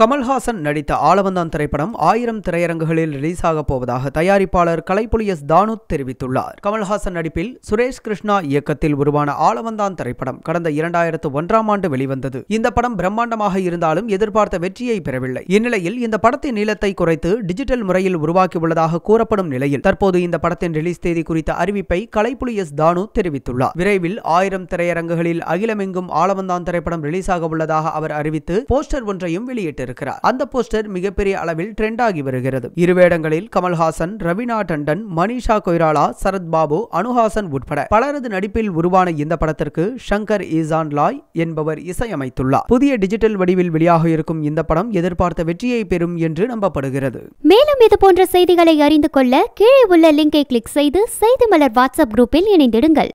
கமல்ஹாசன் நடித்த ஆலவந்தான் திரைப்படம் ஆயிரம் திரையரங்குகளில் ரிலீஸ் ஆக போவதாக தயாரிப்பாளர் கலைப்புலி எஸ் தானு தெரிவித்துள்ளார் கமல்ஹாசன் நடிப்பில் சுரேஷ் கிருஷ்ணா இயக்கத்தில் உருவான ஆலவந்தான் திரைப்படம் கடந்த இரண்டாயிரத்து ஒன்றாம் ஆண்டு வெளிவந்தது இந்த படம் பிரம்மாண்டமாக இருந்தாலும் எதிர்பார்த்த வெற்றியை பெறவில்லை இந்நிலையில் இந்த படத்தின் நீளத்தை குறைத்து டிஜிட்டல் முறையில் உருவாக்கியுள்ளதாக கூறப்படும் நிலையில் தற்போது இந்த படத்தின் ரிலீஸ் தேதி குறித்த அறிவிப்பை கலைப்புலி எஸ் தானு தெரிவித்துள்ளார் விரைவில் ஆயிரம் திரையரங்குகளில் அகிலமெங்கும் ஆலவந்தான் திரைப்படம் ரிலீஸ் ஆக உள்ளதாக அவர் அறிவித்து போஸ்டர் ஒன்றையும் வெளியிட்டார் வைத்திருக்கிறார் அந்த போஸ்டர் மிகப்பெரிய அளவில் ட்ரெண்ட் ஆகி வருகிறது இருவேடங்களில் கமல்ஹாசன் ரவினா டண்டன் மனிஷா கொய்ராலா சரத்பாபு அனுஹாசன் உட்பட பலரது நடிப்பில் உருவான இந்த படத்திற்கு ஷங்கர் ஈசான் லாய் என்பவர் இசையமைத்துள்ளார் புதிய டிஜிட்டல் வடிவில் வெளியாக இருக்கும் இந்த படம் எதிர்பார்த்த வெற்றியை பெறும் என்று நம்பப்படுகிறது மேலும் இது போன்ற செய்திகளை அறிந்து கொள்ள கீழே உள்ள லிங்கை கிளிக் செய்து செய்தி மலர் வாட்ஸ்அப் குரூப்பில் இணைந்திடுங்கள்